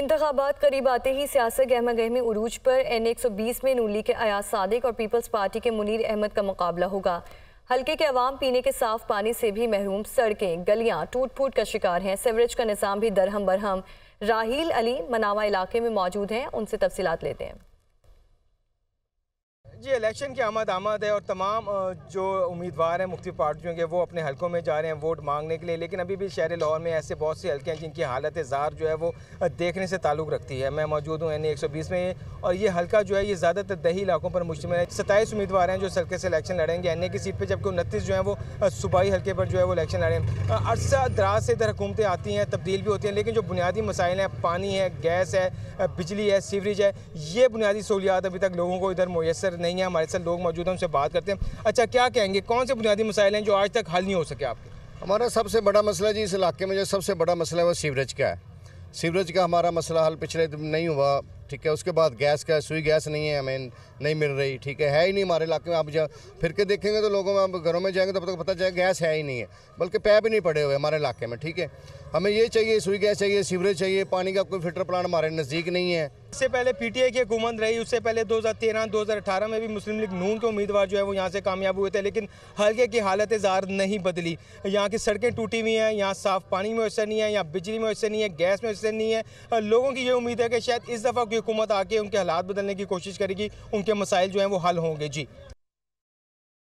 इंतबात करीब आते ही सियासत गहमा गहमी उरूज पर एन एक सौ बीस में नूली के अयाज सादिक और पीपल्स पार्टी के मुनीर अहमद का मुकाबला होगा हल्के के अवाम पीने के साफ पानी से भी महरूम सड़कें गलियां टूट फूट का शिकार हैं सेवरेज का निज़ाम भी दरहम बरहम राहील अली मनावा इलाके में मौजूद हैं उनसे तफसीत लेते हैं जी इलेक्शन की आमद आमद है और तमाम जो उम्मीदवार हैं मुख्तु पार्टियों के वो अपने हलकों में जा रहे हैं वोट मांगने के लिए लेकिन अभी भी शहर लाहौर में ऐसे बहुत से हल्के हैं जिनकी हालत ज़ार जो है वो देखने से ताल्लुक़ रखती है मैं मौजूद हूँ एन एक सौ बीस में और ये हल्का जो है ये ज़्यादातर दही इलाकों पर मुश्तम है सत्ताईस उम्मीदवार हैं जो इस हल्के से इलेक्शन लड़ेंगे एन ए की सीट पर जबकि उनतीस जो है वो सूबाई हल्के पर जो है वो इलेक्शन लड़ेंगे अरसा दराज से इधर हुकूमतें आती हैं तब्दील भी होती हैं लेकिन जो बुनियादी मसाइल हैं पानी है गैस है बिजली है सीवरेज है ये बुनियादी सहूलियात अभी तक लोगों को इधर मैसर नहीं है हमारे साथ लोग मौजूद हैं उनसे बात करते हैं अच्छा क्या कहेंगे कौन से बुनियादी मसाइल हैं जो आज तक हल नहीं हो सके आपके हमारा सबसे बड़ा मसला जी इस इलाके में जो सबसे बड़ा मसला है वो सीवरेज का है सीवरेज का हमारा मसला हल पिछले नहीं हुआ ठीक है उसके बाद गैस का सुई गैस नहीं है हमें नहीं मिल रही ठीक है है ही नहीं हमारे इलाके में आप जब फिर के देखेंगे तो लोगों में आप घरों में जाएंगे तो पता तो पता चलेगा गैस है ही नहीं है बल्कि पैप ही नहीं पड़े हुए हमारे इलाके में ठीक है हमें ये चाहिए सुई गैस चाहिए सीवरेज चाहिए पानी का कोई फिल्टर प्लांट हमारे नज़दीक नहीं है इससे पहले आई की हुकूमत रही उससे पहले 2013 2018 में भी मुस्लिम लीग नून के उम्मीदवार जो है वो यहाँ से कामयाब हुए थे लेकिन हल्के की हालत ज़ार नहीं बदली यहाँ की सड़कें टूटी हुई हैं यहाँ साफ़ पानी में वैसे नहीं है यहाँ बिजली में वैसे नहीं है गैस में वैसे नहीं है लोगों की ये उम्मीद है कि शायद इस दफ़ा की हुकूमत आके उनके हालात बदलने की कोशिश करेगी उनके मसाइल जो हैं वो हल होंगे जी